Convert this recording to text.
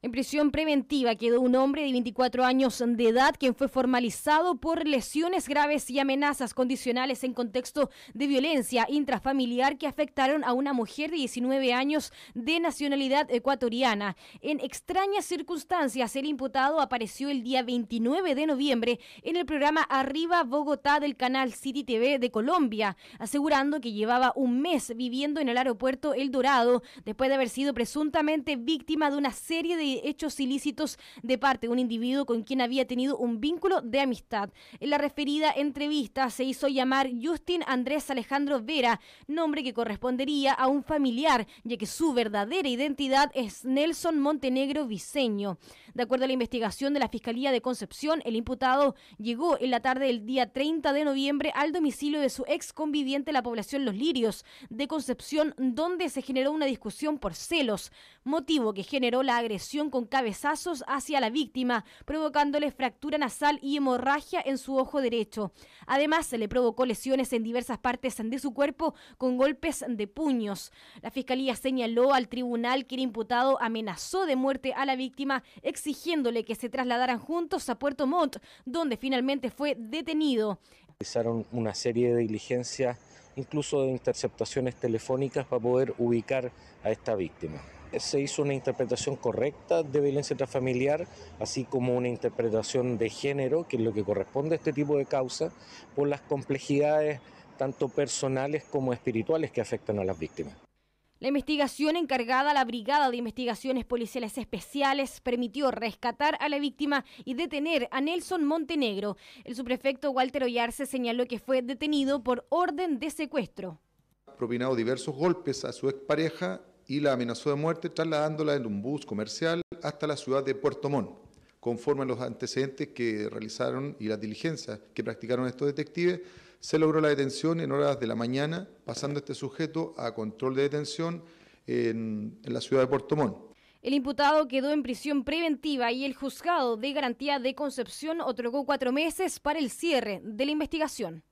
En prisión preventiva quedó un hombre de 24 años de edad quien fue formalizado por lesiones graves y amenazas condicionales en contexto de violencia intrafamiliar que afectaron a una mujer de 19 años de nacionalidad ecuatoriana. En extrañas circunstancias, el imputado apareció el día 29 de noviembre en el programa Arriba Bogotá del canal City TV de Colombia, asegurando que llevaba un mes viviendo en el aeropuerto El Dorado después de haber sido presuntamente víctima de una serie de hechos ilícitos de parte de un individuo con quien había tenido un vínculo de amistad. En la referida entrevista se hizo llamar Justin Andrés Alejandro Vera, nombre que correspondería a un familiar, ya que su verdadera identidad es Nelson Montenegro Viseño. De acuerdo a la investigación de la Fiscalía de Concepción, el imputado llegó en la tarde del día 30 de noviembre al domicilio de su ex conviviente, la población Los Lirios, de Concepción, donde se generó una discusión por celos, motivo que generó la agresión con cabezazos hacia la víctima, provocándole fractura nasal y hemorragia en su ojo derecho. Además, se le provocó lesiones en diversas partes de su cuerpo con golpes de puños. La fiscalía señaló al tribunal que el imputado amenazó de muerte a la víctima, exigiéndole que se trasladaran juntos a Puerto Montt, donde finalmente fue detenido. Realizaron una serie de diligencias, incluso de interceptaciones telefónicas para poder ubicar a esta víctima. Se hizo una interpretación correcta de violencia intrafamiliar, así como una interpretación de género, que es lo que corresponde a este tipo de causa, por las complejidades tanto personales como espirituales que afectan a las víctimas. La investigación encargada a la Brigada de Investigaciones Policiales Especiales permitió rescatar a la víctima y detener a Nelson Montenegro. El subprefecto Walter Ollarse señaló que fue detenido por orden de secuestro. Propinado diversos golpes a su expareja y la amenazó de muerte trasladándola en un bus comercial hasta la ciudad de Puerto Montt conforme a los antecedentes que realizaron y las diligencias que practicaron estos detectives, se logró la detención en horas de la mañana, pasando este sujeto a control de detención en, en la ciudad de Puerto Montt. El imputado quedó en prisión preventiva y el juzgado de garantía de Concepción otorgó cuatro meses para el cierre de la investigación.